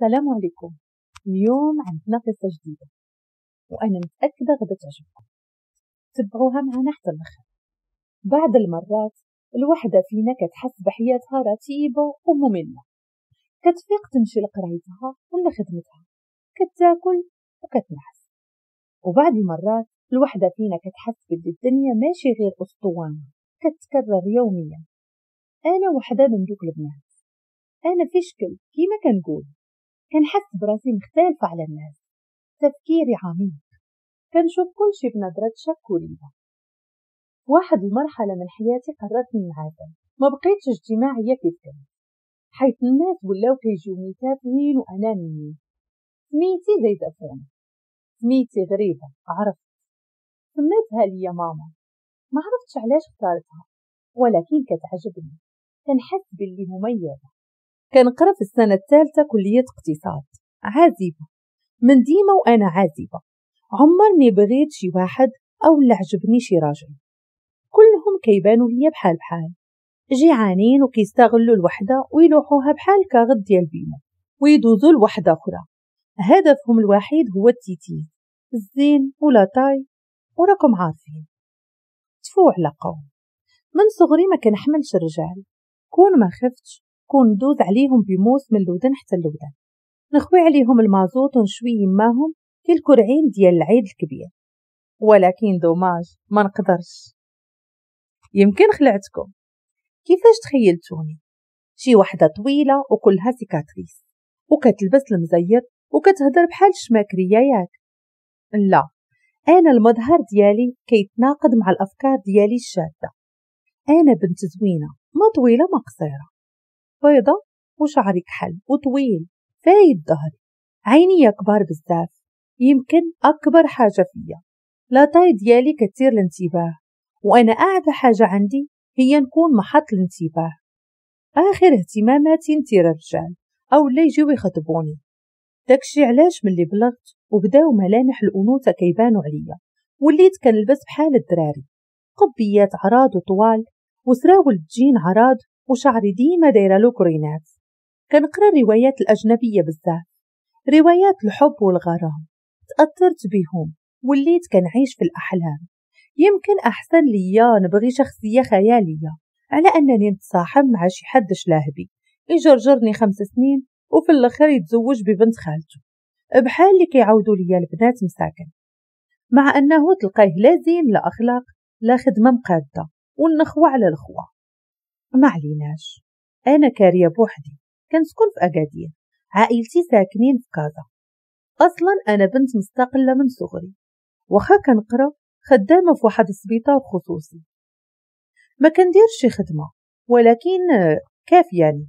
السلام عليكم اليوم عندنا قصة جديدة وأنا متأكدة غدا تعجبكم تبعوها معنا حتى الآخر بعض المرات الوحدة فينا كتحس بحياتها رتيبة ومملة كتفيق تمشي لقرايتها ولا خدمتها كتاكل وكتنعس وبعض المرات الوحدة فينا كتحس بلي الدنيا ماشي غير أسطوانة كتكرر يوميا أنا وحدة من دوك البنات أنا في شكل كيما كنقول كنحس براسي مختلفة على الناس تفكيري عميق كنشوف كل شي بنظرة شك وريبة واحد المرحلة من حياتي قررت ننعزل ما بقيتش اجتماعية كيف كنت حيث الناس ولاو كيجيوني تافهين وأنانيين سميتي زيد أفون سميتي غريبة عرفت سميتها ليا ماما ما عرفتش علاش اختارتها ولكن كتعجبني كنحس باللي مميزة كنقرا في السنة الثالثة كلية اقتصاد عازبة من ديما وأنا عازبة عمرني بغيت شي واحد أو لا عجبني شي راجل كلهم كيبانوا ليا بحال بحال جيعانين وكيستغلوا الوحدة ويلوحوها بحال كاغد ديال بيمو ويدوزوا لوحدة أخرى هدفهم الوحيد هو التيتيز الزين ولا طاي وراكم عارفين تفوع على قوم من صغري ما كنحملش الرجال كون ما خفتش كون ندوز عليهم بموس من لودن حتى لودن نخوي عليهم المازوت ونشوي يماهم في الكرعين ديال العيد الكبير ولكن دوماج ما نقدرش يمكن خلعتكم كيفاش تخيلتوني شي وحده طويله وكلها سيكاتريس وكتلبس المزير وكتهضر بحال الشماكريه ياك لا انا المظهر ديالي كيتناقض مع الافكار ديالي الشاده انا بنت زوينه ما طويله ما قصيره بيضة وشعرك حلو وطويل فايد ظهري عيني كبار بزاف يمكن أكبر حاجة فيا لاطاي ديالي كتير الانتباه وأنا أعلى حاجة عندي هي نكون محط الانتباه آخر اهتماماتي انتي الرجال أو اللي يجيو يخطبوني داكشي علاش ملي بلغت وبداو ملامح الأنوثة كيبانو عليا وليت كنلبس بحال الدراري قبيات عراض وطوال وسراول الجين عراض وشعري ديما دايرة له كرينات كنقرا الروايات الأجنبية بزاف روايات الحب والغرام تأثرت بهم وليت كنعيش في الأحلام يمكن أحسن ليا نبغي شخصية خيالية على أنني نتصاحب مع شي حد شلاهبي يجرجرني خمس سنين وفي الاخر يتزوج ببنت خالته بحال اللي كيعاودوا ليا البنات مساكن مع أنه تلقاه لا زين لا أخلاق لا خدمة مقادة والنخوة على الخوة ما عليناش أنا كارية بوحدي كنسكن في أكادير عائلتي ساكنين في كازا أصلا أنا بنت مستقلة من صغري واخا كنقرا خدامة في واحد السبيطار خصوصي ما كنديرش شي خدمة ولكن يعني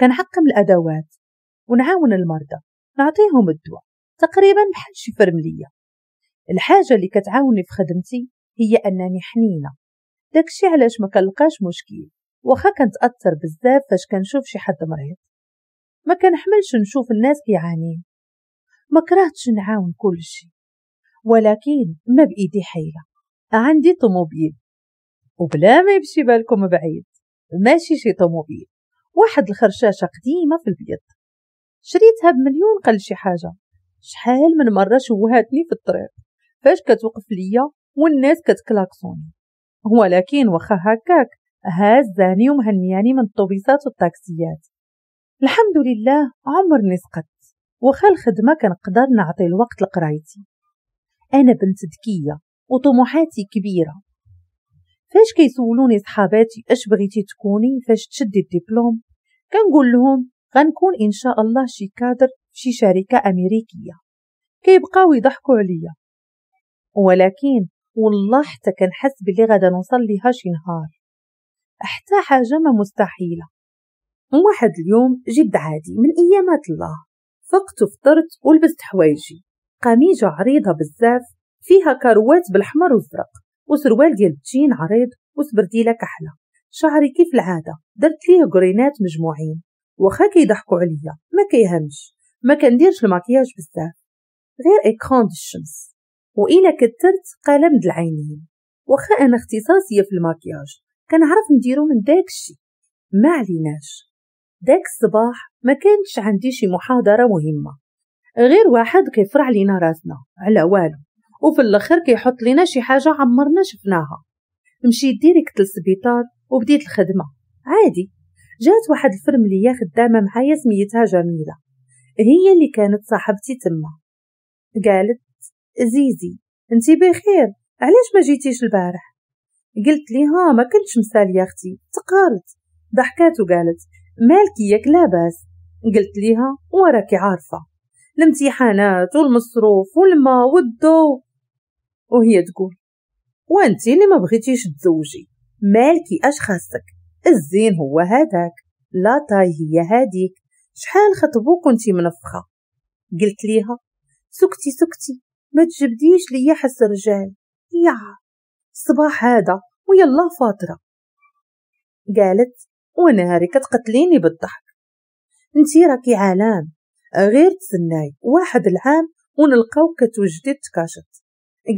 كنحقم الأدوات ونعاون المرضى نعطيهم الدواء تقريبا بحال شي فرملية الحاجة اللي كتعاوني في خدمتي هي أنني حنينة داكشي علاش ما كنلقاش مشكل واخا كنتاثر بزاف فاش كنشوف شي حد مريض ما كنحملش نشوف الناس كيعانين ما كرهتش نعاون كلشي ولكن ما بايدي حيله عندي طوموبيل وبلا ما يمشي بالكم بعيد ماشي شي طوموبيل واحد الخرشاشه قديمه في البيض شريتها بمليون قل شي حاجه شحال من مره شوهاتني في الطريق فاش كتوقف ليا والناس كتكلاكسوني ولكن وخا هكاك هازاني ومهنياني من الطوبيسات والتاكسيات الحمد لله عمرني سقطت وخا الخدمة كنقدر نعطي الوقت لقرايتي أنا بنت ذكية وطموحاتي كبيرة فاش كيسولوني صحاباتي اش بغيتي تكوني فاش تشدي الدبلوم كنقول لهم غنكون ان شاء الله شي كادر شي شركة امريكية كيبقاو يضحكوا عليا ولكن والله حتى كنحس بلي غادا نوصل ليها شي نهار حتى حاجة ما مستحيلة واحد اليوم جد عادي من ايامات الله فقت وفطرت ولبست حوايجي قميجة عريضة بزاف فيها كروات بالحمر والزرق وسروال ديال التين عريض وسبرديلة كحلة شعري كيف العادة درت ليه قرينات مجموعين واخا كيضحكوا عليا ما كيهمش ما كنديرش الماكياج بزاف غير اكران الشمس وإلى كترت د العينين وخا أنا اختصاصية في الماكياج كنعرف نديرو من داك الشي ما عليناش داك الصباح ما كانتش عندي شي محاضرة مهمة غير واحد كيفرع لينا راسنا على والو وفي الاخر كيحط لينا شي حاجة عمرنا شفناها مشيت ديريكت للسبيطار وبديت الخدمة عادي جات واحد الفرملية خدامة معايا سميتها جميلة هي اللي كانت صاحبتي تما قالت زيزي انت بخير علاش ما جيتيش البارح قلت ليها ما كنتش مسالية اختي تقهرت ضحكات وقالت مالك ياك لاباس قلت ليها وراكي عارفة الامتحانات والمصروف والما والضو وهي تقول وانتي اللي ما بغيتيش تزوجي مالكي اش خاصك الزين هو هذاك لا طاي هي هاديك شحال خطبوك وانتي منفخه قلت ليها سكتي سكتي ما تجبديش ليا حس رجال يا صباح هذا ويلا فاطرة قالت ونهاري كتقتليني بالضحك انتي راكي عالم غير تسناي واحد العام ونلقاو كتوجدي تكاشط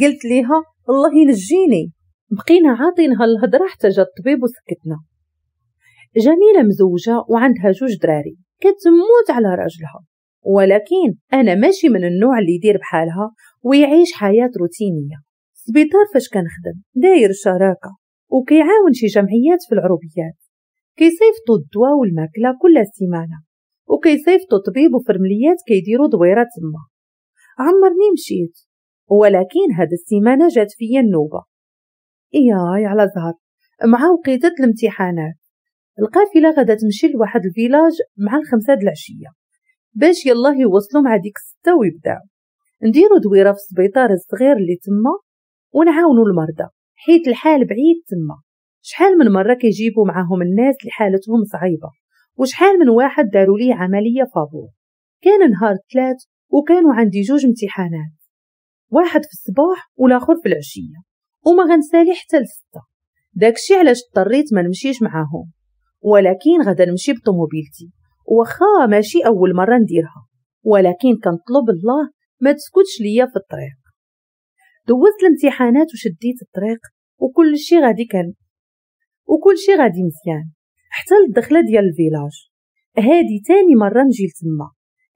قلت ليها الله ينجيني بقينا عاطينها الهضرة حتى جا الطبيب وسكتنا جميلة مزوجة وعندها جوج دراري كتموت على راجلها ولكن أنا ماشي من النوع اللي يدير بحالها ويعيش حياة روتينية السبيطار فاش كنخدم داير شراكة وكيعاون شي جمعيات في العروبيات كيصيفطو الدواء والماكلة كل سيمانة وكيصيفطو طبيب وفرمليات كيديرو دويرات تما عمرني مشيت ولكن هاد السيمانة جات فيا النوبة إياي على زهر مع وقيتة الامتحانات القافلة غدا تمشي لواحد الفيلاج مع الخمسة د العشية باش يلاه يوصلو مع ديك ستة ويبداو نديرو دويره في السبيطار الصغير اللي تما ونعاونو المرضى حيت الحال بعيد تما شحال من مره كيجيبوا معاهم الناس اللي حالتهم صعيبه وشحال من واحد داروا لي عمليه فابور كان نهار ثلاث وكانوا عندي جوج امتحانات واحد في الصباح والاخر في العشيه وما غنسالي حتى لسته داكشي علاش اضطريت ما نمشيش معاهم ولكن غدا نمشي بطوموبيلتي واخا ماشي اول مره نديرها ولكن كنطلب الله ما تسكتش ليا في الطريق دوزت الامتحانات وشديت الطريق وكل شي غادي كان وكل شي غادي مزيان حتى الدخلة ديال الفيلاج هادي تاني مره نجي لتما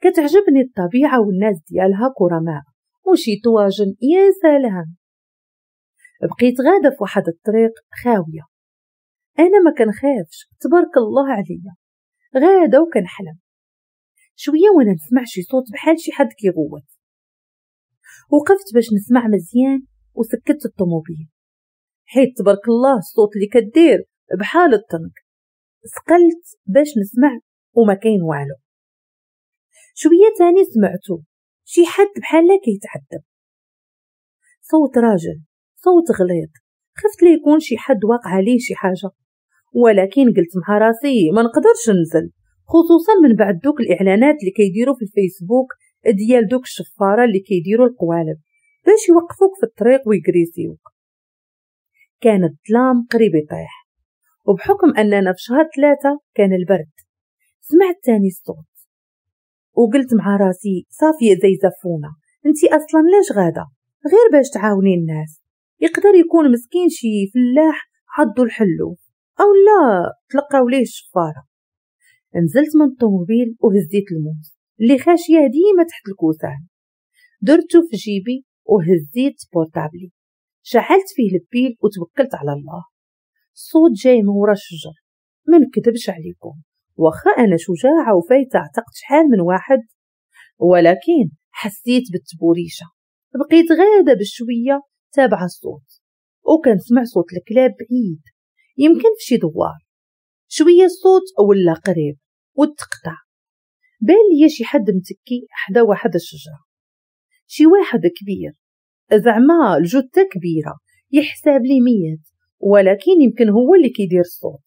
كتعجبني الطبيعه والناس ديالها كرماء وشي طواجن يا سلام بقيت غادة في واحد الطريق خاوية أنا ما خافش تبارك الله عليا غادة حلم شوية وأنا نسمع شي صوت بحال شي حد كيغوت وقفت باش نسمع مزيان وسكت الطوموبيل حيت تبارك الله الصوت اللي كدير بحال الطنك سقلت باش نسمع وما كاين والو شوية تاني سمعتو شي حد بحالا كيتعذب صوت راجل صوت غليظ خفت لي يكون شي حد واقع عليه شي حاجة ولكن قلت مع راسي ما نقدرش ننزل خصوصا من بعد دوك الاعلانات اللي كيديروا في الفيسبوك ديال دوك الشفاره اللي كيديروا القوالب باش يوقفوك في الطريق ويجريزيوك كان الظلام قريب يطيح وبحكم اننا في شهر ثلاثة كان البرد سمعت تاني الصوت وقلت مع راسي صافية زي زفونة انتي اصلا ليش غادة غير باش تعاوني الناس يقدر يكون مسكين شي فلاح عضو الحلو او لا تلقاو ليه الشفارة نزلت من الطوموبيل وهزيت الموز اللي خاشية ديما تحت الكوسان درتو في جيبي وهزيت بورتابلي شعلت فيه البيل وتوكلت على الله الصوت جاي من ورا الشجر ما نكذبش عليكم واخا انا شجاعه وفايته عتقت شحال من واحد ولكن حسيت بالتبوريشه بقيت غاده بشويه تابعه الصوت سمع صوت الكلاب بعيد يمكن في شي دوار شويه الصوت ولا قريب وتقطع بال يا شي حد متكي حدا واحد الشجرة شي واحد كبير زعما الجثة كبيرة يحساب لي ميت ولكن يمكن هو اللي كيدير الصوت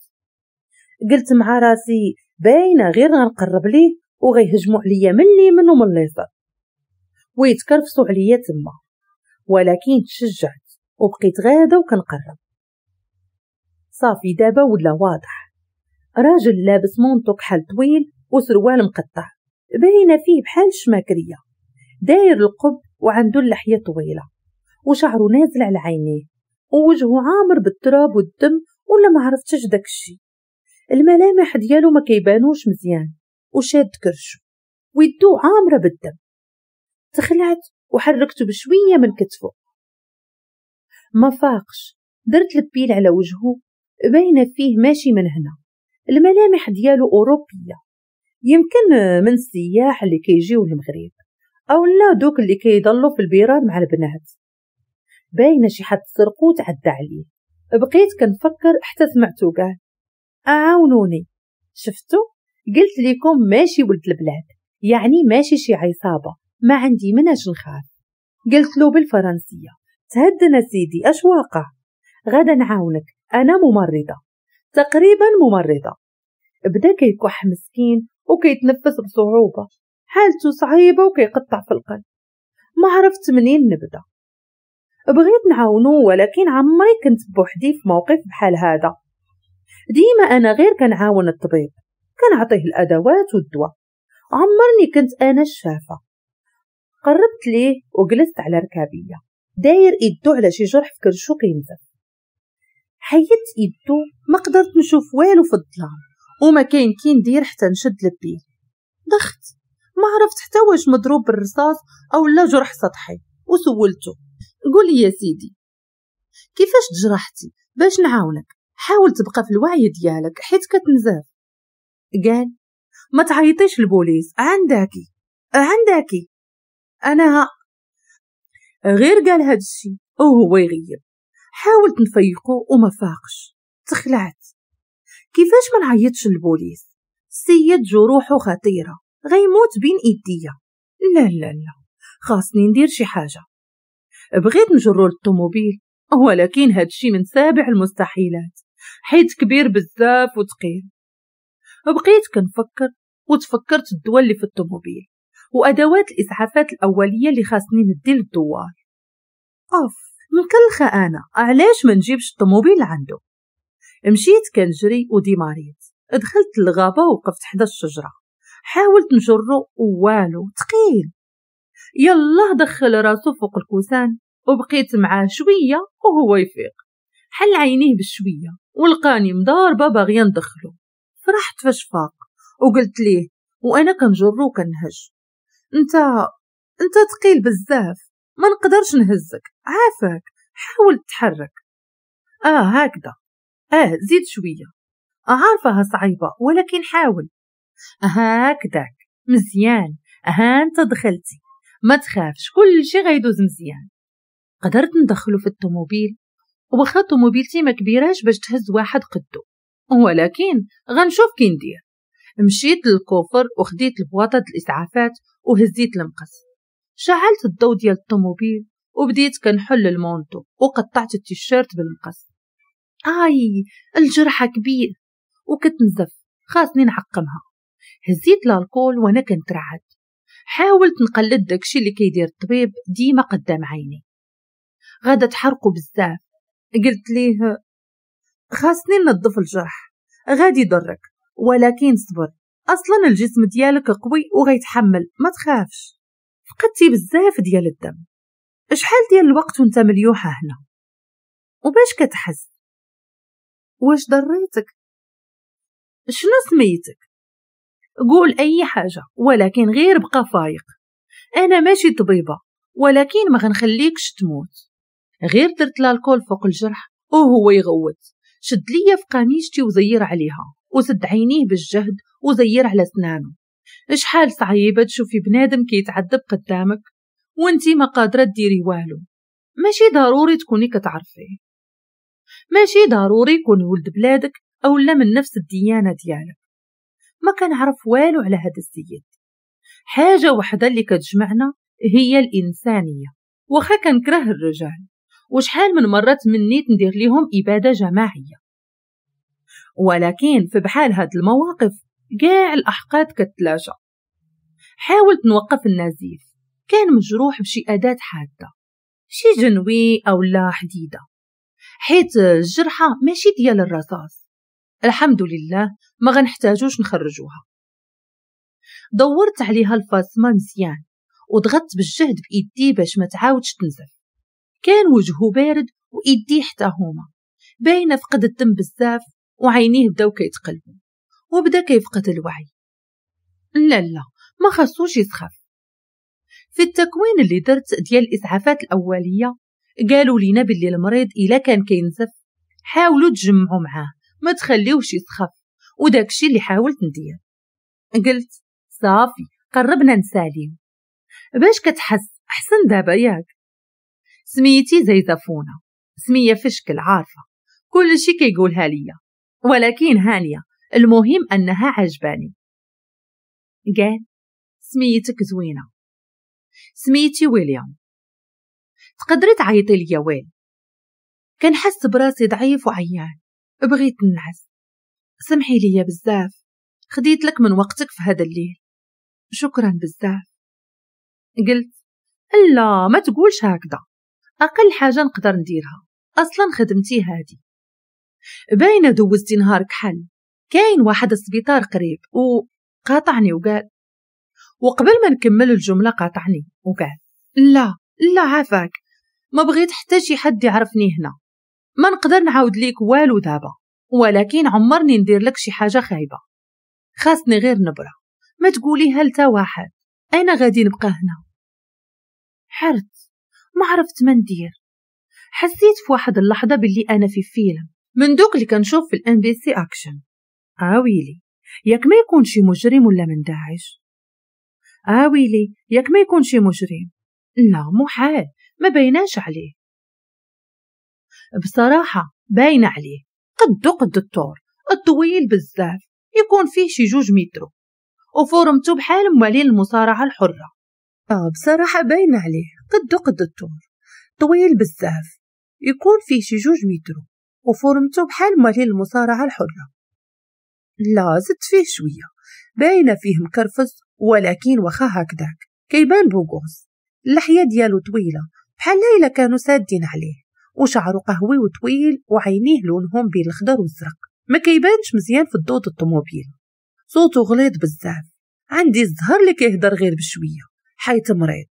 قلت مع راسي باينة غير غنقرب ليه وغيهجموا عليا من اليمين ومن اليسار ويتكرفصوا عليا تما ولكن تشجعت وبقيت غاده وكنقرب صافي دابا ولا واضح راجل لابس مونطو كحل طويل وسروال مقطع باينة فيه بحال شماكرية داير القب وعندو اللحية طويلة وشعره نازل على عينيه ووجهه عامر بالتراب والدم ولا ما عرفتش داك الشي الملامح ديالو ما كيبانوش مزيان وشاد كرشو ويدو عامرة بالدم تخلعت وحركته بشوية من كتفه ما فاقش درت البيل على وجهه باينة فيه ماشي من هنا الملامح ديالو أوروبية يمكن آه، من السياح اللي كيجيو للمغرب او لا دوك اللي كيضلوا في البيران مع البنات باينه شي حد سرقو تعدى عليه بقيت كنفكر حتى سمعتو قال عاونوني شفتو قلت لكم ماشي ولد البلاد يعني ماشي شي عصابه ما عندي مناش نخاف قلت له بالفرنسيه تهدنا سيدي اش واقع غدا نعاونك انا ممرضه تقريبا ممرضه بدا كيكح مسكين وكيتنفس بصعوبة حالته صعيبة وكيقطع في القلب ما عرفت منين نبدأ بغيت نعاونو ولكن عمري كنت بوحدي في موقف بحال هذا ديما أنا غير كنعاون الطبيب كنعطيه الأدوات والدواء عمرني كنت أنا الشافة قربت ليه وجلست على ركابية داير إيدو على شي جرح في كرشو كينزف حيدت إيدو ما قدرت نشوف والو في الظلام وما كاين كي ندير حتى نشد لبي ضخت ما عرفت حتى واش مضروب بالرصاص او لا جرح سطحي وسولته قول لي يا سيدي كيفاش تجرحتي باش نعاونك حاول تبقى في الوعي ديالك حيت كتنزاف قال ما تعيطيش البوليس عندكي عندكي انا غير قال هادشي وهو يغيب حاولت نفيقو وما فاقش تخلعت كيفاش ما نعيطش البوليس السيد جروحه خطيرة غيموت بين ايديا لا لا لا خاصني ندير شي حاجة بغيت نجرو للطوموبيل ولكن هادشي من سابع المستحيلات حيت كبير بزاف وتقيل بقيت كنفكر وتفكرت الدواء اللي في الطوموبيل وادوات الاسعافات الاوليه اللي خاصني ندي للدوار اوف مكلخه انا علاش ما نجيبش الطوموبيل عنده مشيت كنجري وديماريت دخلت للغابة وقفت حدا الشجرة حاولت نجرو والو تقيل يلا دخل راسو فوق الكوسان وبقيت معاه شوية وهو يفيق حل عينيه بشوية ولقاني مضاربة باغية ندخلو فرحت فاش فاق وقلت ليه وانا كنجرو وكنهج انت انت تقيل بزاف ما نقدرش نهزك عافاك حاول تحرك اه هكذا آه زيد شوية عارفها صعيبة ولكن حاول هكذاك مزيان أها انت دخلتي ما تخافش كل شي غيدوز مزيان قدرت ندخله في الطوموبيل وخا طوموبيلتي ما كبيراش باش تهز واحد قدو ولكن غنشوف كي ندير مشيت للكوفر وخديت البواطة الإسعافات وهزيت المقص شعلت الضوء ديال الطوموبيل وبديت كنحل المونتو وقطعت التيشيرت بالمقص آي الجرحة كبير وكنت نزف خاصني نعقمها هزيت الكول وانا كنت رعد حاولت نقلد داكشي اللي كيدير الطبيب ديما قدام عيني غادا تحرقو بزاف قلت ليه خاصني ننظف الجرح غادي يضرك ولكن صبر اصلا الجسم ديالك قوي وغيتحمل ما تخافش فقدتي بزاف ديال الدم شحال ديال الوقت وانت مليوحه هنا وباش كتحس واش ضريتك شنو سميتك قول اي حاجه ولكن غير بقى فايق انا ماشي طبيبه ولكن ما غنخليكش تموت غير درت الكول فوق الجرح وهو يغوت شد ليا في قميشتي وزير عليها وسد عينيه بالجهد وزير على سنانه شحال صعيبة تشوفي بنادم كيتعذب قدامك وانتي ما قادرة ديري والو ماشي ضروري تكوني كتعرفيه ماشي ضروري يكون ولد بلادك أو لا من نفس الديانة ديالك ما عرف والو على هذا السيد حاجة وحدة اللي كتجمعنا هي الإنسانية واخا كنكره الرجال وشحال من مرات منيت ندير ليهم إبادة جماعية ولكن في بحال هاد المواقف كاع الأحقاد كتلاجا حاولت نوقف النزيف كان مجروح بشي أداة حادة شي جنوي أو لا حديدة حيت الجرحة ماشي ديال الرصاص الحمد لله ما غنحتاجوش نخرجوها دورت عليها الفاطمه مزيان وضغطت بالجهد بايدي باش ما تعاودش تنزف كان وجهه بارد وايدي حتى هما باينه فقد الدم بزاف وعينيه بداو كيتقلبوا وبدا كيفقد الوعي لا لا ما خاصوش يسخف في التكوين اللي درت ديال الاسعافات الاوليه قالوا لينا باللي المريض إلا كان كينزف حاولوا تجمعوا معاه ما تخليوش يسخف وداكشي اللي حاولت ندير قلت صافي قربنا نساليو باش كتحس احسن دابا ياك سميتي فونا سمية فشكل عارفة كل شي كيقولها ليا ولكن هانية المهم أنها عجباني قال سميتك زوينة سميتي ويليام تقدري تعيطي ليا وين كنحس براسي ضعيف وعيان بغيت ننعس سمحي ليا بزاف خديت لك من وقتك في هذا الليل شكرا بزاف قلت لا ما تقولش هكذا اقل حاجه نقدر نديرها اصلا خدمتي هادي باينه دوزتي نهارك حل كاين واحد السبيطار قريب وقاطعني وقال وقبل ما نكمل الجمله قاطعني وقال لا لا عافاك ما بغيت حتى شي حد يعرفني هنا ما نقدر نعاود ليك والو دابا ولكن عمرني ندير لك شي حاجه خايبه خاصني غير نبره ما تقوليها لتا واحد انا غادي نبقى هنا حرت ما عرفت ما ندير حسيت في واحد اللحظه باللي انا في فيلم من دوك اللي كنشوف في الان بي سي اكشن اويلي ياك ما يكون شي مجرم ولا من داعش اويلي ياك ما يكون شي مجرم لا محال ما بيناش عليه بصراحة باينة عليه قد قد الطور الطويل بزاف يكون فيه شي جوج مترو وفورمته بحال موالين المصارعة الحرة آه بصراحة باينة عليه قد قد الطور طويل بزاف يكون فيه شي جوج مترو وفورمته بحال موالين المصارعة الحرة لا زدت فيه شوية باينة فيه مكرفس ولكن وخا هكداك كيبان بوغوز اللحية ديالو طويلة بحال ليلى كانوا سادين عليه وشعره قهوي وطويل وعينيه لونهم بين الخضر والزرق ما كيبانش مزيان في الضوء الطوموبيل صوته غليظ بزاف عندي الزهر اللي كيهضر غير بشوية حيت مريض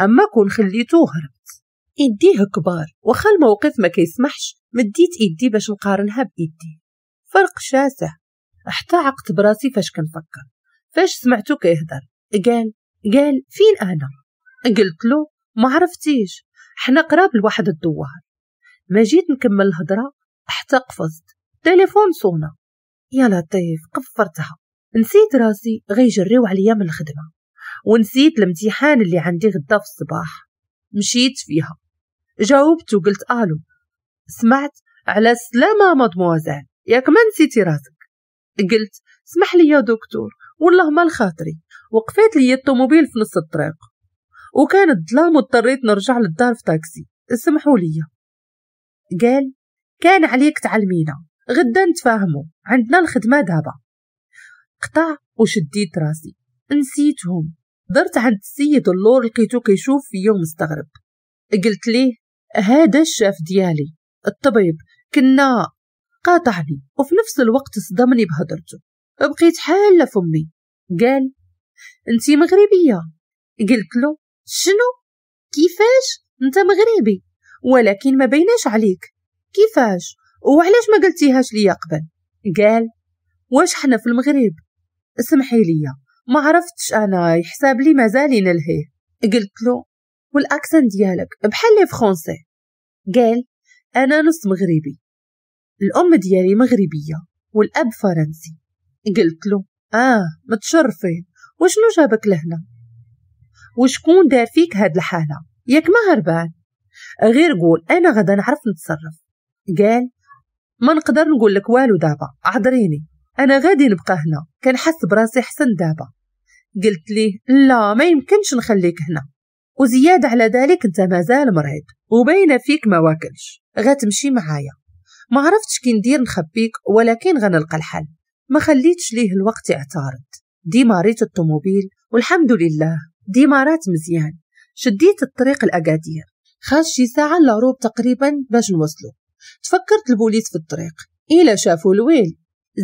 أما كون خليتو هربت يديه كبار وخا الموقف ما كيسمحش مديت إيدي باش نقارنها بإيدي فرق شاسع حتى عقت براسي فاش كنفكر فاش سمعتو كيهدر قال قال فين أنا قلت له ما عرفتيش حنا قراب لواحد الدوار ما جيت نكمل الهضرة حتى قفزت تليفون صونا يا لطيف قفرتها نسيت راسي غيجريو عليا من الخدمة ونسيت الامتحان اللي عندي غدا في الصباح مشيت فيها جاوبت وقلت الو سمعت على السلامة مادموازيل ياك ما نسيتي راسك قلت اسمح لي يا دكتور والله ما لخاطري وقفات لي الطوموبيل في نص الطريق وكانت ظلام واضطريت نرجع للدار في تاكسي اسمحوا لي قال كان عليك تعلمينا غدا نتفاهمو عندنا الخدمة دابا قطع وشديت راسي نسيتهم درت عند السيد اللور لقيتو كيشوف فيا مستغرب قلت ليه هذا الشاف ديالي الطبيب كنا قاطعني وفي نفس الوقت صدمني بهدرته بقيت حالة فمي قال انتي مغربية قلت له شنو كيفاش انت مغربي ولكن ما بيناش عليك كيفاش وعلاش ما قلتيهاش ليا قبل قال واش حنا في المغرب اسمحي ليا ما عرفتش انا يحساب لي مازال نلهيه قلت له والاكسن ديالك بحال لي فرونسي قال انا نص مغربي الام ديالي مغربيه والاب فرنسي قلت له اه متشرفين وشنو جابك لهنا وشكون دار فيك هاد الحالة ياك ما هربان غير قول أنا غدا نعرف نتصرف قال ما نقدر نقول لك والو دابا عذريني أنا غادي نبقى هنا كنحس براسي حسن دابا قلت ليه لا ما يمكنش نخليك هنا وزيادة على ذلك انت مازال مريض وبين فيك ما واكلش غتمشي معايا ما عرفتش كي ندير نخبيك ولكن غنلقى الحل ما خليتش ليه الوقت يعترض ديما ريت الطوموبيل والحمد لله ديمارات مزيان شديت الطريق الأكادير خاص شي ساعة لعروب تقريبا باش نوصلو تفكرت البوليس في الطريق إلا شافوا الويل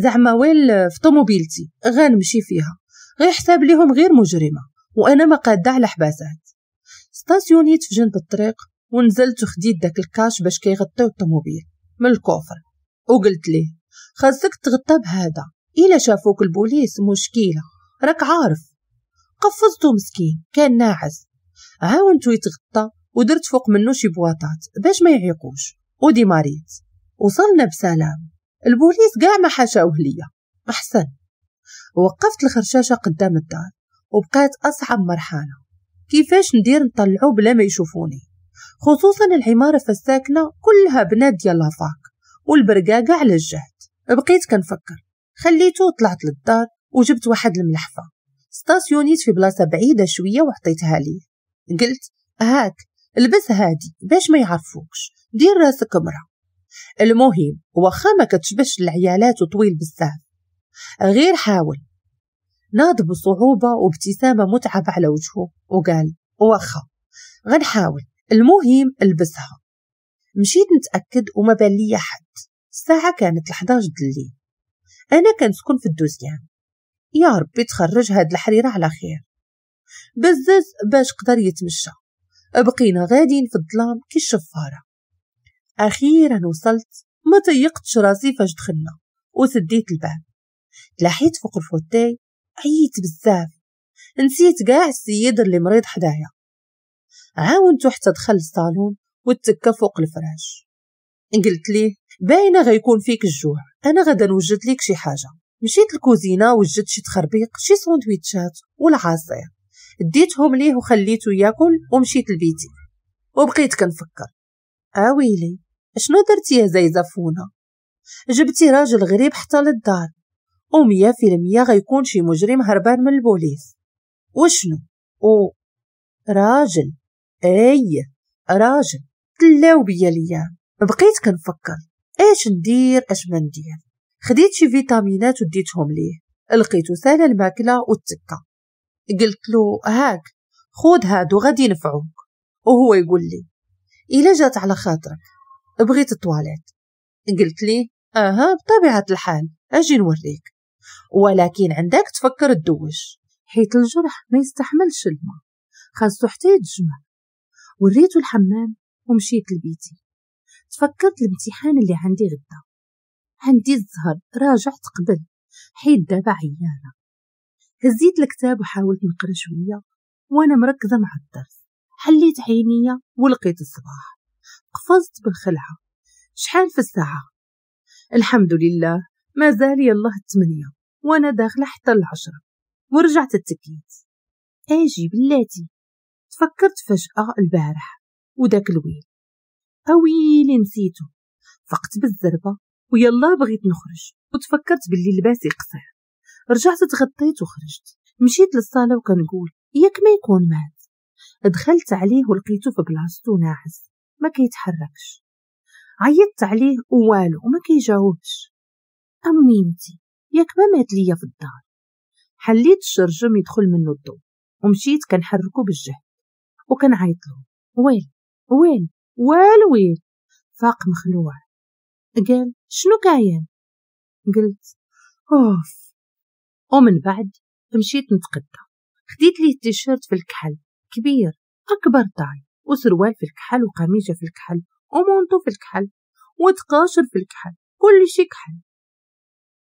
زعما ويل في طوموبيلتي غنمشي فيها غير حساب ليهم غير مجرمة وأنا ما قادة على حباسات ستاسيونيت في جنب الطريق ونزلت وخديت داك الكاش باش كيغطيو الطوموبيل من الكوفر وقلت ليه خاصك تغطى بهذا إلا شافوك البوليس مشكلة راك عارف قفزتو مسكين كان ناعس عاونتو يتغطى ودرت فوق منو شي بواطات باش ما يعيقوش ودي ماريت وصلنا بسلام البوليس قاع ما حاشاوه ليا احسن وقفت الخرشاشه قدام الدار وبقات اصعب مرحله كيفاش ندير نطلعو بلا ما يشوفوني خصوصا العماره فالساكنه كلها بنات ديال لافاك والبرقاقه على الجهد بقيت كنفكر خليته طلعت للدار وجبت واحد الملحفه ستاسيونيت في بلاصة بعيدة شوية وحطيتها ليه قلت هاك البس هادي باش ما يعرفوكش دير راسك مرا المهم واخا ما كتشبش العيالات وطويل بزاف غير حاول ناض بصعوبة وابتسامة متعبة على وجهه وقال واخا غنحاول المهم البسها مشيت نتأكد وما بان ليا حد الساعة كانت 11 د الليل أنا كنسكن في الدوزيام يا ربي تخرج هاد الحريرة على خير بزز باش قدر يتمشى بقينا غادين في الظلام كي الشفارة أخيرا وصلت ما تيقتش راسي فاش دخلنا وسديت الباب تلاحيت فوق الفوتاي عييت بزاف نسيت كاع السيد اللي مريض حدايا عاونتو حتى دخل الصالون وتكى فوق الفراش قلت ليه باينه غيكون فيك الجوع انا غدا نوجد ليك شي حاجه مشيت الكوزينة وجدت شي تخربيق شي سندويتشات والعصير ديتهم ليه وخليته ياكل ومشيت لبيتي وبقيت كنفكر اويلي آه اشنو درتي يا زايزه فونا جبتي راجل غريب حتى للدار ومية في المية غيكون شي مجرم هربان من البوليس وشنو و راجل اي راجل تلاو بيا ليا بقيت كنفكر اش ندير اش ما ندير خديت شي فيتامينات وديتهم ليه لقيتو سالا الماكله والتكه قلت له هاك خود هادو غادي ينفعوك وهو يقول لي الا جات على خاطرك بغيت الطواليت قلت لي اها بطبيعه الحال اجي نوريك ولكن عندك تفكر تدوش حيت الجرح ما يستحملش الماء خاصو حتى يتجمع وريتو الحمام ومشيت لبيتي تفكرت الامتحان اللي عندي غدا عندي الزهر راجعت قبل حيت دابا عيانة هزيت الكتاب وحاولت نقرا شوية وأنا مركزة مع الدرس حليت عينيا ولقيت الصباح قفزت بالخلعة شحال في الساعة الحمد لله مازال يالله الثمانية وأنا داخلة حتى العشرة ورجعت التكيت اجي بلاتي تفكرت فجأة البارح وداك الويل أويلي نسيته فقت بالزربة ويلا بغيت نخرج وتفكرت باللي لباسي قصير رجعت تغطيت وخرجت مشيت للصاله وكنقول ياك ما يكون مات دخلت عليه ولقيته في بلاصتو ناعس ما كيتحركش عيطت عليه ووالو وما كيجاوبش اميمتي ياك ما مات ليا في الدار حليت الشرجم يدخل منه الضوء ومشيت كنحركو بالجهد وكنعيط له ويل ويل ويل ويل فاق مخلوع قال شنو كاين قلت اوف ومن بعد مشيت نتقدى خديت لي تيشيرت في الكحل كبير اكبر طاي وسروال في الكحل وقميجة في الكحل ومونتو في الكحل وتقاشر في الكحل كل شي كحل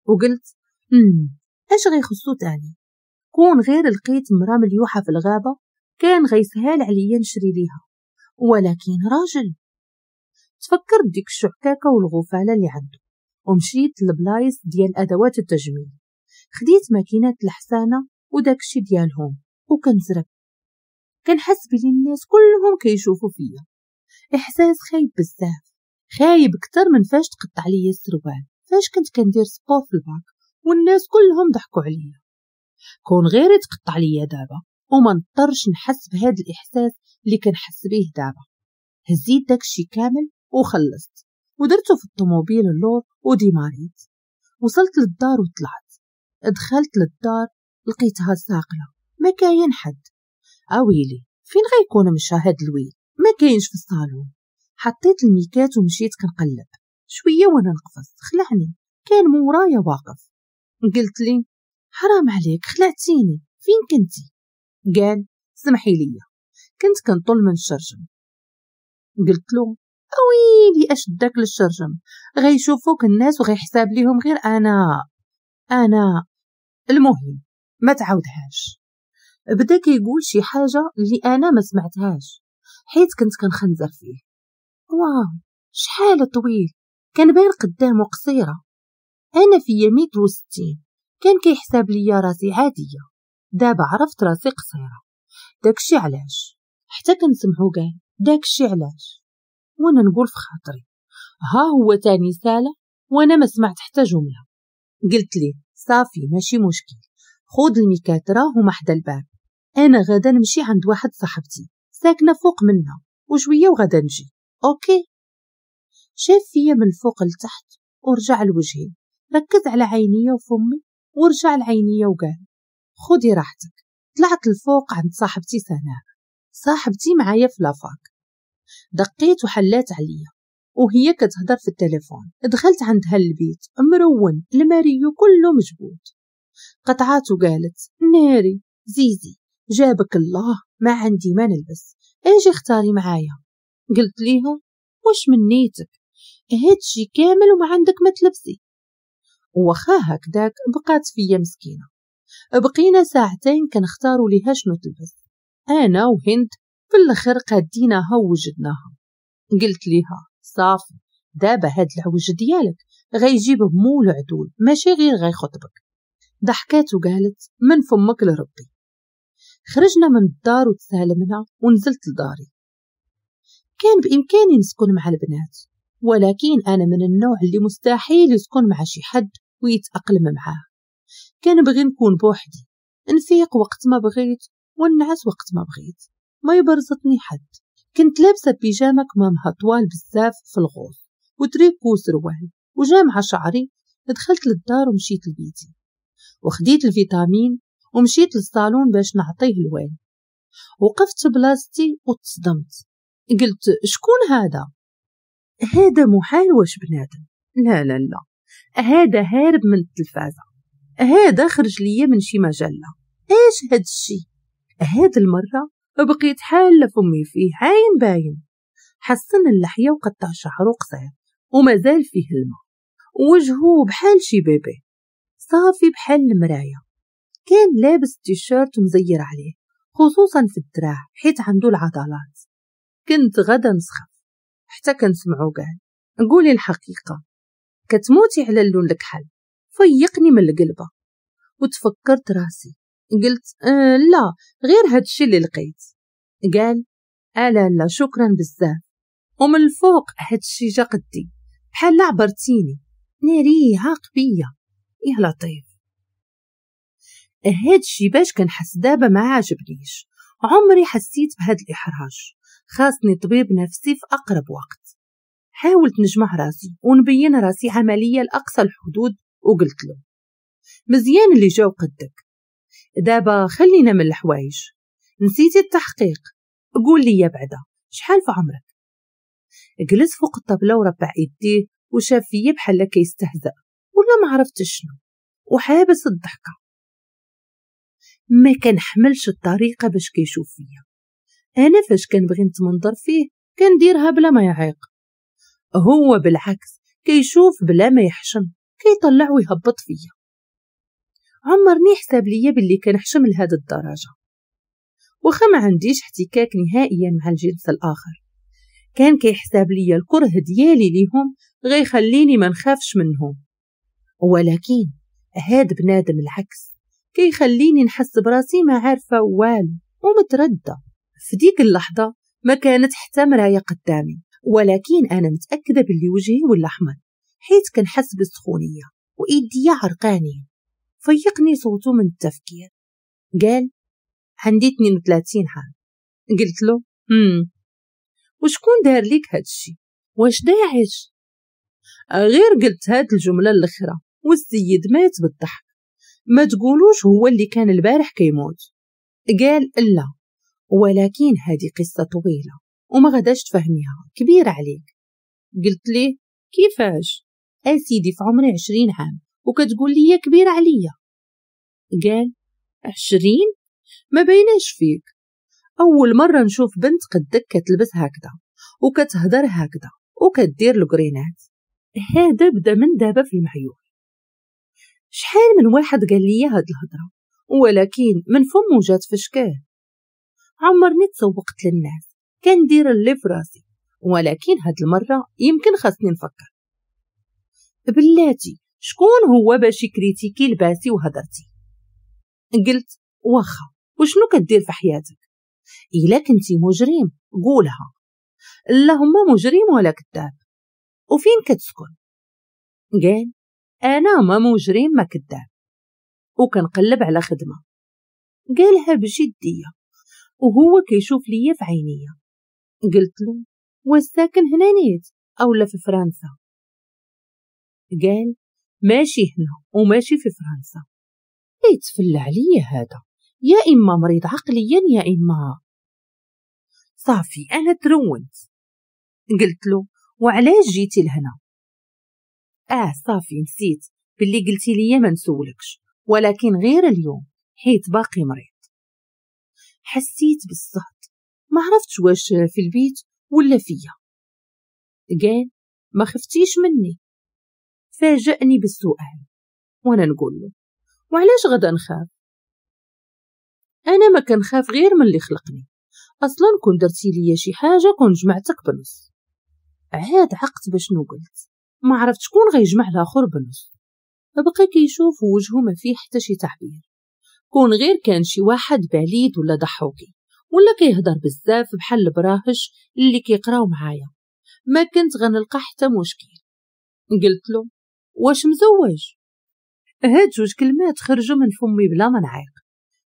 وقلت مم. اش غيخصو تاني كون غير لقيت مرا مليوحة في الغابة كان غيسهال عليا نشري ليها ولكن راجل تفكرت ديك الشحكاكة والغفالة اللي عنده ومشيت لبلايص ديال أدوات التجميل خديت ماكينات الحسانة وداكشي ديالهم وكنزرب كنحس بلي الناس كلهم كيشوفوا فيا احساس خايب بزاف خايب اكتر من فاش تقطع ليا السروال فاش كنت كندير سبور في الباك والناس كلهم ضحكوا عليا كون غير تقطع ليا دابا وما نضطرش نحس بهذا الاحساس اللي كنحس به دابا هزيت داكشي كامل وخلصت ودرته في الطوموبيل اللور ودي ماريت وصلت للدار وطلعت دخلت للدار لقيتها ساقلة ما كاين حد أويلي فين غيكون مشاهد الويل ما كاينش في الصالون حطيت الميكات ومشيت كنقلب شوية وانا نقفز خلعني كان مو ورايا واقف قلت لي حرام عليك خلعتيني فين كنتي قال سمحي لي كنت كنطل من الشرجم قلت له ويلي اشدك للشرجم غيشوفوك الناس وغيحساب ليهم غير انا انا المهم ما تعاودهاش بدا كيقول شي حاجه اللي انا ما سمعتهاش حيت كنت كنخنزر فيه واو شحال طويل كان باين قدامه قصيره انا في وستين كان كيحساب ليا راسي عاديه دابا عرفت راسي قصيره داكشي علاش حتى كنسمعو كاع داكشي علاش وانا نقول في خاطري ها هو تاني سالة وانا ما سمعت حتى جملة قلت لي صافي ماشي مشكل خود المكاترة هما حدا الباب انا غدا نمشي عند واحد صاحبتي ساكنة فوق منها وشوية وغدا نجي اوكي شاف فيا من فوق لتحت ورجع لوجهي ركز على عينيا وفمي ورجع لعينيا وقال خدي راحتك طلعت لفوق عند صاحبتي سناء صاحبتي معايا في لافاك دقيت وحلات عليا وهي كتهضر في التليفون دخلت عندها البيت مرون الماريو كله مجبود قطعات وقالت ناري زيزي جابك الله ما عندي ما نلبس اجي اختاري معايا قلت ليها وش من نيتك هادشي كامل وما عندك ما تلبسي وخا هكداك بقات فيا مسكينة بقينا ساعتين كنختاروا ليها شنو تلبس انا وهند الاخر قديناها ووجدناها قلت ليها صافي دابا هاد العوج ديالك غيجيبه مول عدول ماشي غير غيخطبك ضحكات وقالت من فمك لربي خرجنا من الدار وتسالمنا ونزلت لداري كان بإمكاني نسكن مع البنات ولكن أنا من النوع اللي مستحيل يسكن مع شي حد ويتأقلم معاه كان بغي نكون بوحدي نفيق وقت ما بغيت ونعس وقت ما بغيت ما يبرزطني حد كنت لابسة بيجامة كمامها طوال بزاف في الغوص وتريكو وسروال وجامعة شعري دخلت للدار ومشيت لبيتي وخديت الفيتامين ومشيت للصالون باش نعطيه الوان وقفت بلاصتي وتصدمت قلت شكون هذا هذا محال واش بنادم لا لا لا هذا هارب من التلفازة هذا خرج ليا من شي مجلة ايش هاد الشي هاد المرة بقيت حالة فمي فيه عين باين حسن اللحية وقطع شعره قصير ومازال فيه الماء وجهه بحال شي بيبي صافي بحال المراية كان لابس تيشيرت مزير عليه خصوصا في الدراع حيت عنده العضلات كنت غدا نسخف حتى كنسمعو قال قولي الحقيقة كتموتي على اللون الكحل فيقني من القلبة وتفكرت راسي قلت آه لا غير هادشي اللي لقيت قال ألا لا شكرا بزاف ومن الفوق هادشي جا قدي بحال عبرتيني ناري ها قبية يا لطيف هادشي باش كنحس دابا ما عاجبنيش عمري حسيت بهاد الإحراج خاصني طبيب نفسي في أقرب وقت حاولت نجمع راسي ونبين راسي عملية لأقصى الحدود وقلت له مزيان اللي جاو قدك دابا خلينا من الحوايج نسيتي التحقيق قول لي بعدا شحال في عمرك جلس فوق الطبلة وربع يديه وشاف فيا بحال كيستهزأ ولا ما عرفتش شنو وحابس الضحكة ما كنحملش الطريقة باش كيشوف فيا أنا فاش كنبغي نتمنظر فيه كنديرها بلا ما يعيق هو بالعكس كيشوف بلا ما يحشم كيطلع ويهبط فيا عمرني حساب ليا باللي كنحشم لهاد الدرجة وخا ما عنديش احتكاك نهائيا مع الجنس الآخر كان كيحساب ليا الكره ديالي ليهم غيخليني ما نخافش منهم ولكن هاد بنادم العكس كيخليني نحس براسي ما عارفة والو ومتردة في ديك اللحظة ما كانت حتى مرايا قدامي ولكن أنا متأكدة باللي وجهي ولا أحمر حيت كنحس بالسخونية وإيديا عرقانين فيقني صوته من التفكير قال عندي 32 عام قلت له مم. وشكون دار هاد هادشي واش داعش غير قلت هاد الجمله الاخيره والسيد مات بالضحك ما تقولوش هو اللي كان البارح كيموت قال لا ولكن هادي قصه طويله وما غداش تفهميها كبيره عليك قلت لي كيفاش اسيدي في عمري عشرين عام وكتقول لي هي كبيرة عليا قال عشرين ما بيناش فيك أول مرة نشوف بنت قدك كتلبس هكذا وكتهضر هكذا وكدير لقرينات هذا بدا من دابا في المعيول شحال من واحد قال لي هاد الهضرة ولكن من فم جات في عمرني تسوقت للناس كندير اللي في راسي ولكن هاد المرة يمكن خاصني نفكر بلاتي شكون هو باش يكريتيكي لباسي وهدرتي قلت واخا وشنو كدير في حياتك الا كنتي مجرم قولها اللهم مجرم ولا كذاب وفين كتسكن قال انا ما مجرم ما كذاب وكنقلب على خدمه قالها بجديه وهو كيشوف ليا في عينيا قلت له وساكن هنا نيت اولا في فرنسا قال ماشي هنا وماشي في فرنسا يتفلى عليا هذا يا إما مريض عقليا يا إما صافي أنا ترونت قلت له وعلاش جيتي لهنا آه صافي نسيت باللي قلتي لي ما نسولكش ولكن غير اليوم حيت باقي مريض حسيت بالصهد ما عرفتش واش في البيت ولا فيا قال ما خفتيش مني فاجئني بالسؤال وأنا نقول له وعلاش غدا نخاف أنا ما كنخاف غير من اللي خلقني أصلا كون درتي ليا شي حاجة كون جمعتك بنص عاد عقت باش قلت ما عرفت شكون غيجمع الآخر بنص بقى كيشوف وجهه ما فيه حتى شي تعبير كون غير كان شي واحد بليد ولا ضحوكي ولا كيهضر بزاف بحال البراهش اللي كيقراو معايا ما كنت غنلقى حتى مشكل قلت له واش مزوج هاد جوج كلمات خرجوا من فمي بلا ما نعيق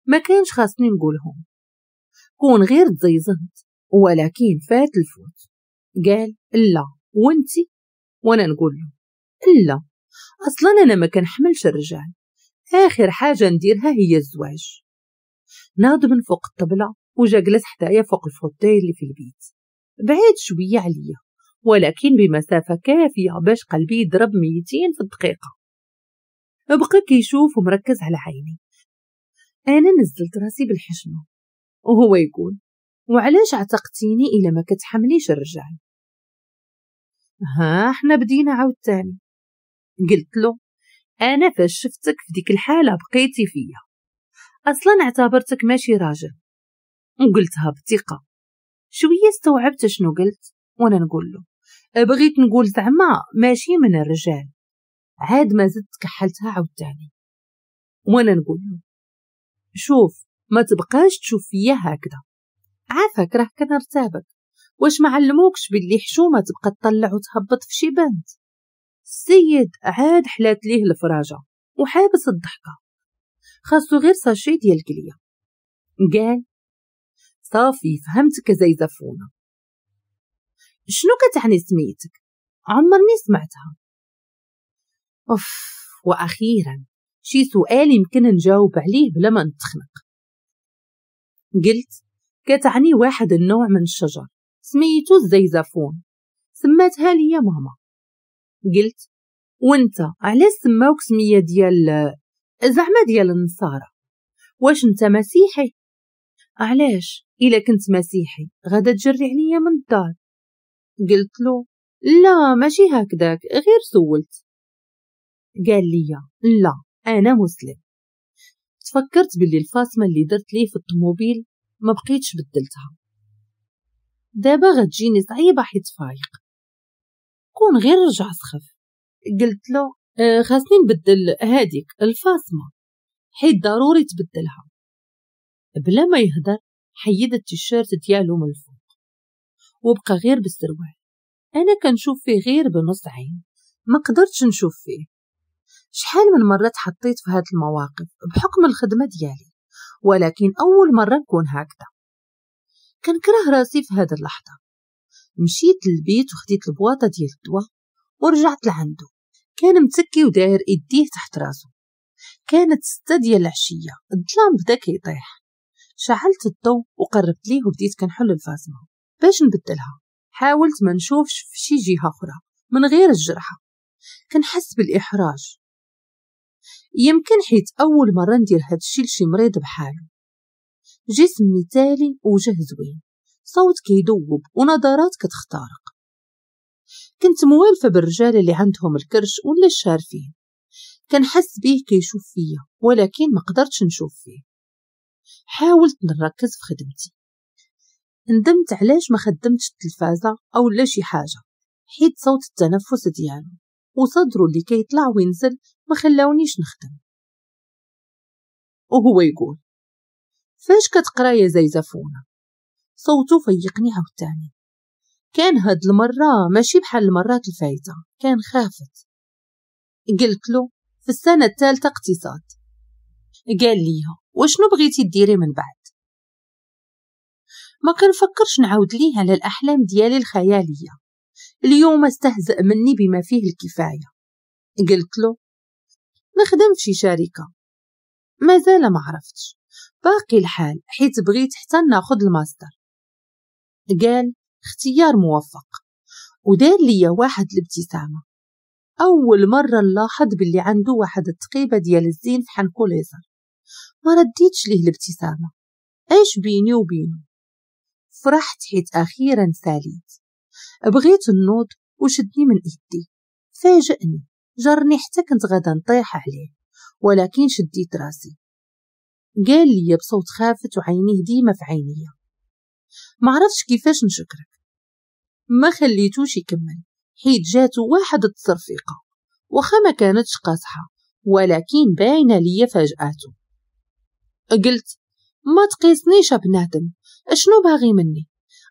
ما كانش خاصني نقولهم كون غير تزيزنت ولكن فات الفوت قال لا وانتي وانا نقول له لا اصلا انا ما كنحملش الرجال اخر حاجه نديرها هي الزواج ناض من فوق الطبله وجا جلس حدايا فوق الفوتيل اللي في البيت بعيد شويه عليا ولكن بمسافة كافية باش قلبي يضرب ميتين في الدقيقة بقى كيشوف ومركز على عيني أنا نزلت راسي بالحشمة وهو يقول وعلاش عتقتيني إلا ما كتحمليش الرجال ها احنا بدينا عاوتاني قلت له أنا فاش شفتك في ديك الحالة بقيتي فيا أصلا اعتبرتك ماشي راجل وقلتها بثقة شوية استوعبت شنو قلت وانا نقول له أه، بغيت نقول زعما ماشي من الرجال عاد ما زدت كحلتها عاوتاني وانا نقول له شوف ما تبقاش تشوف فيا هكذا عافاك راه كنرتابك واش ما علموكش باللي حشومه تبقى تطلع وتهبط في شي بنت السيد عاد حلات ليه الفراجه وحابس الضحكه خاصو غير ساشي ديال كليه قال صافي فهمتك زي زفونه شنو كتعني سميتك عمرني سمعتها اوف واخيرا شي سؤال يمكن نجاوب عليه بلا ما نتخنق قلت كتعني واحد النوع من الشجر سميتو الزيزفون سماتها ليا ماما قلت وانت علاش سماوك سمية ديال زعما ديال النصارى واش انت مسيحي علاش الا كنت مسيحي غادا تجري عليا من الدار قلت له لا ماشي هكذاك غير سولت قال لي لا أنا مسلم تفكرت باللي الفاصمه اللي درت ليه في الطوموبيل ما بقيتش بدلتها دابا غتجيني صعيبة حيت فايق كون غير رجع سخف قلت له آه، خاصني نبدل هاديك الفاصمه حيت ضروري تبدلها بلا ما يهدر حيد التيشيرت ديالو من الفوق وبقى غير بالسروال أنا كنشوف فيه غير بنص عين ما قدرتش نشوف فيه شحال من مرة تحطيت في هاد المواقف بحكم الخدمة ديالي ولكن أول مرة نكون هكذا كنكره راسي في هاد اللحظة مشيت للبيت وخديت البواطة ديال الدواء ورجعت لعندو كان متكي وداير إيديه تحت راسو كانت ستة ديال العشية الظلام بدا كيطيح شعلت الضو وقربت ليه وبديت كنحل الفازمه باش نبدلها حاولت ما نشوفش في شي جهة أخرى من غير الجرحى كنحس بالإحراج يمكن حيت أول مرة ندير هاد الشي لشي مريض بحالو جسم مثالي وجه زوين صوت كيدوب ونظرات كتخترق كنت موالفة بالرجال اللي عندهم الكرش ولا الشارفين كنحس بيه كيشوف فيا ولكن ما قدرتش نشوف فيه حاولت نركز في خدمتي ندمت علاش ما خدمتش التلفازة أو لا شي حاجة حيت صوت التنفس ديالو وصدرو اللي كيطلع وينزل ما خلاونيش نخدم وهو يقول فاش كتقرا يا زيزفونة صوتو فيقني عاوتاني كان هاد المرة ماشي بحال المرات الفايتة كان خافت قلت له في السنة الثالثة اقتصاد قال ليها وشنو بغيتي ديري من بعد ما كنفكرش نعاود ليها للأحلام ديالي الخيالية اليوم استهزأ مني بما فيه الكفاية قلت له نخدم في شركة مازال ما عرفتش باقي الحال حيت بغيت حتى ناخد الماستر قال اختيار موفق ودار ليا واحد الابتسامة أول مرة نلاحظ باللي عنده واحد التقيبة ديال الزين في حنكو ليزر ما رديتش ليه الابتسامة ايش بيني وبينه فرحت حيت أخيرا ساليت بغيت النوض وشدني من إيدي فاجئني جرني حتى كنت غدا نطيح عليه ولكن شديت راسي قال لي بصوت خافت وعينيه ديما في عينيا ما عرفتش كيفاش نشكرك ما خليتوش يكمل حيت جاتو واحد التصرفيقه واخا ما كانتش قاصحه ولكن باينه ليا فاجاته قلت ما تقيسنيش بنادم شنو باغي مني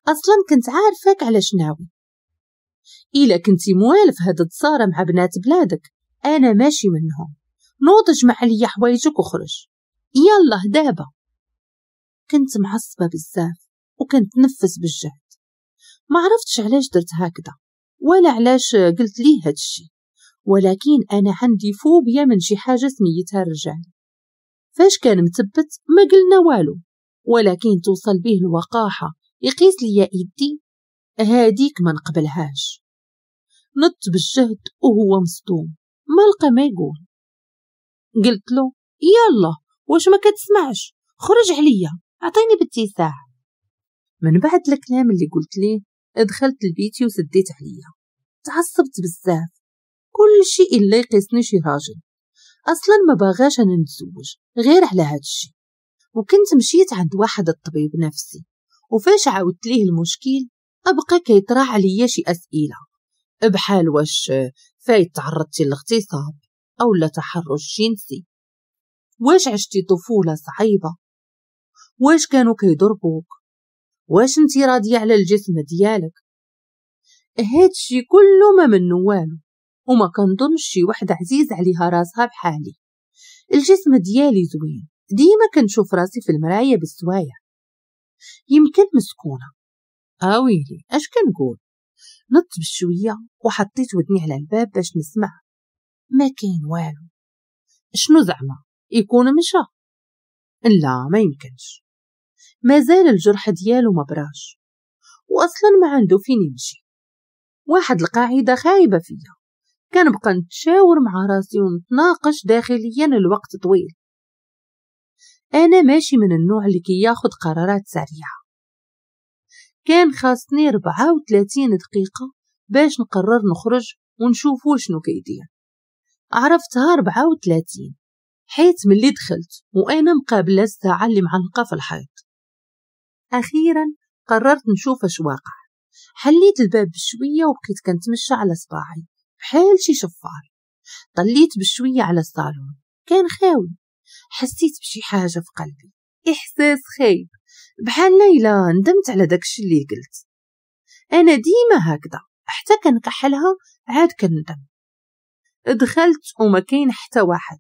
اصلا كنت عارفك على شناوي الا كنتي موالف هاد التصارع مع بنات بلادك انا ماشي منهم نوض جمع عليا حوايجك وخرج يلا دابا كنت معصبه بزاف وكنت نفس بالجهد ما عرفتش علاش درت هكذا ولا علاش قلت ليه هادشي ولكن انا عندي فوبيا من شي حاجه سميتها الرجال فاش كان متبت ما قلنا والو ولكن توصل به الوقاحة يقيس ليا إيدي هاديك ما نقبلهاش نط بالجهد وهو مصدوم ما لقى ما يقول قلت له يلا واش ما كتسمعش خرج عليا اعطيني باتساع من بعد الكلام اللي قلت ليه دخلت لبيتي وسديت عليا تعصبت بزاف كل شيء الا يقيسني شي راجل اصلا ما باغاش انا نتزوج غير على هاد الشيء وكنت مشيت عند واحد الطبيب نفسي وفاش عاودت ليه المشكل أبقى كيطرح عليا شي أسئلة بحال واش فايت تعرضتي للاغتصاب أو لتحرش جنسي واش عشتي طفولة صعيبة واش كانوا كيضربوك واش انتي راضية على الجسم ديالك هادشي كله ما من والو وما كنظنش شي وحدة عزيز عليها راسها بحالي الجسم ديالي زوين ديما كنشوف راسي في المراية بالسوايع يمكن مسكونة آويلي آه أش كنقول نط بشوية وحطيت ودني على الباب باش نسمع ما كاين والو شنو زعما يكون مشى لا ما يمكنش مازال الجرح ديالو ما براش واصلا ما عنده فين يمشي واحد القاعده خايبه فيا كنبقى نتشاور مع راسي ونتناقش داخليا الوقت طويل أنا ماشي من النوع اللي كي ياخد قرارات سريعة كان خاصني 34 دقيقة باش نقرر نخرج ونشوف شنو كيدير عرفتها 34 حيت ملي دخلت وأنا مقابلة الساعة اللي معلقة في الحيط أخيرا قررت نشوف اش واقع حليت الباب بشوية وبقيت كنتمشى على صباعي بحال شي شفار طليت بشوية على الصالون كان خاوي حسيت بشي حاجة في قلبي إحساس خايب بحال ليلى ندمت على داكشي اللي قلت أنا ديما هكذا حتى كنكحلها عاد كندم دخلت وما كاين حتى واحد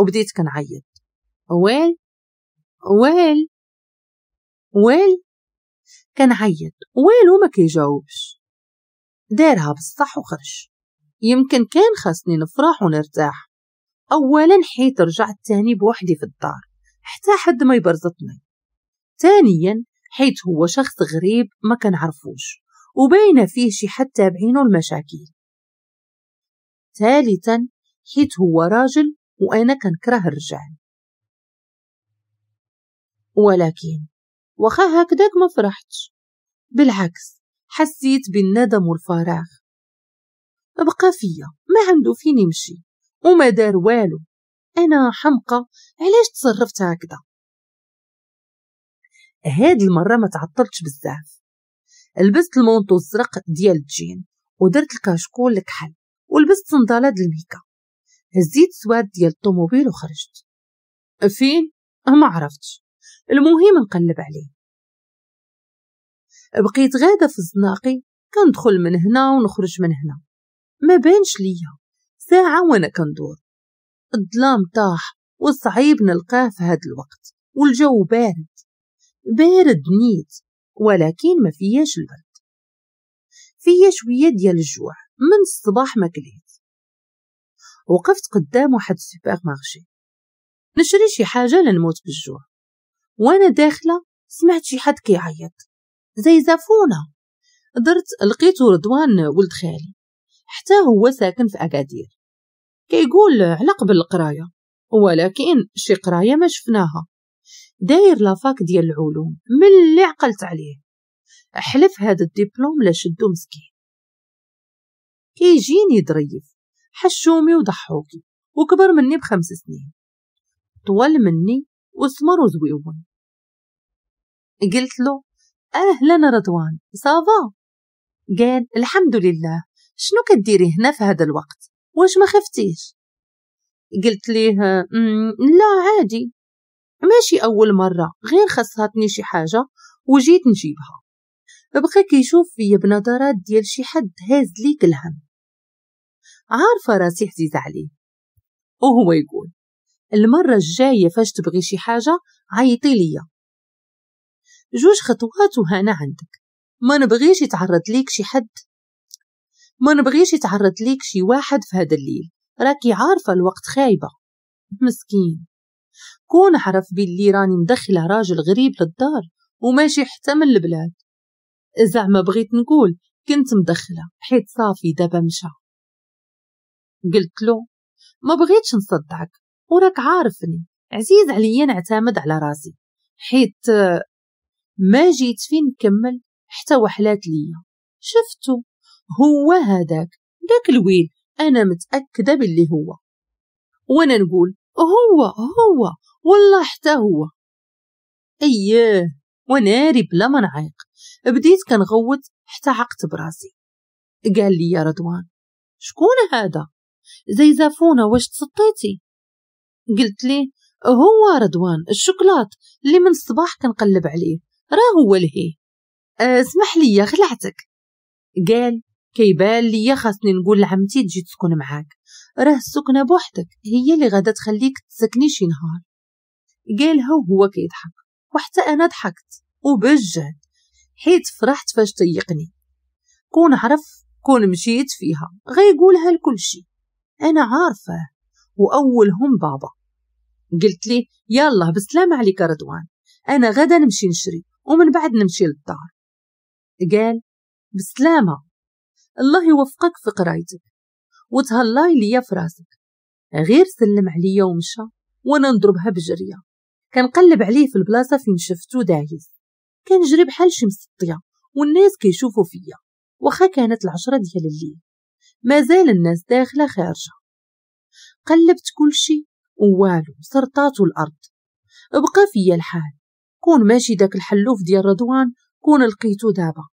وبديت كنعيط ويل ويل ويل كنعيط ويل وما كيجاوبش دارها بصح وخرج يمكن كان خاصني نفرح ونرتاح أولا حيت رجعت تاني بوحدي في الدار حتى حد ما يبرزطني ثانيا حيت هو شخص غريب ما كنعرفوش وبين فيه شي حد تابعينو المشاكل ثالثا حيت هو راجل وأنا كنكره الرجال ولكن واخا هكداك ما فرحتش بالعكس حسيت بالندم والفراغ بقى فيا ما عنده فين يمشي وما دار والو أنا حمقى علاش تصرفت هكذا هاد المرة ما تعطلتش بزاف لبست المونطو الزرق ديال الجين ودرت الكاشكول الكحل ولبست صندالة الميكا هزيت سواد ديال الطوموبيل وخرجت فين ما عرفتش المهم نقلب عليه بقيت غاده في الزناقي كندخل من هنا ونخرج من هنا ما بانش ليا ساعة وأنا كندور الظلام طاح والصعيب نلقاه في هاد الوقت والجو بارد بارد نيت ولكن ما فياش البرد فيا شوية ديال الجوع من الصباح ما كليت وقفت قدام واحد السوبر مارشي نشري شي حاجة لنموت بالجوع وأنا داخلة سمعت شي حد كيعيط زي زيزفونة درت لقيتو رضوان ولد خالي حتى هو ساكن في أكادير كيقول على قبل القرايه ولكن شي قرايه ما شفناها داير لافاك ديال العلوم من اللي عقلت عليه احلف هذا الدبلوم لا شدو مسكين كيجيني ظريف حشومي وضحوكي وكبر مني بخمس سنين طول مني وسمر وزويون قلت له اهلا رضوان صافا قال الحمد لله شنو كديري هنا في هذا الوقت واش ما خفتيش قلت ليه أمم، لا عادي ماشي أول مرة غير خصاتني شي حاجة وجيت نجيبها بقى كيشوف فيا بنظرات ديال شي حد هاز ليك الهم عارفة راسي عزيزة عليه وهو يقول المرة الجاية فاش تبغي شي حاجة عيطي ليا جوج خطوات وهنا عندك ما نبغيش يتعرض ليك شي حد ما نبغيش يتعرض ليك شي واحد في هذا الليل راكي عارفة الوقت خايبة مسكين كون عرف باللي راني مدخلة راجل غريب للدار وماشي حتى من البلاد زعما بغيت نقول كنت مدخلة حيت صافي دابا مشى قلت له ما بغيتش نصدعك وراك عارفني عزيز عليا نعتمد على راسي حيت ما جيت فين نكمل حتى وحلات ليا شفتو هو هذاك داك الويل أنا متأكدة باللي هو وأنا نقول هو هو والله حتى هو أياه وناري بلا ما نعيق بديت كنغوت حتى عقت براسي قال لي يا رضوان شكون هذا زي زيزافونة واش تسطيتي قلت لي هو رضوان الشوكولات اللي من الصباح كنقلب عليه راه هو لهيه أه، اسمح لي خلعتك قال كيبان ليا خاصني نقول لعمتي تجي تسكن معاك راه السكنة بوحدك هي اللي غدا تخليك تسكني شي نهار قالها وهو كيضحك وحتى انا ضحكت وبجد حيت فرحت فاش تيقني كون عرف كون مشيت فيها غيقولها لكل شي انا عارفه واولهم بابا قلت لي يلا بسلام عليك رضوان انا غدا نمشي نشري ومن بعد نمشي للدار قال بسلامه الله يوفقك في قرايتك وتهلاي ليا في راسك غير سلم عليا ومشى وانا نضربها بجريه كنقلب عليه في البلاصه فين شفتو دايز كنجري بحال شي مسطيه والناس كيشوفوا فيا واخا كانت العشرة ديال الليل مازال الناس داخله خارجه قلبت كلشي ووالو سرطات الارض بقى فيا الحال كون ماشي داك الحلوف ديال رضوان كون لقيتو دابا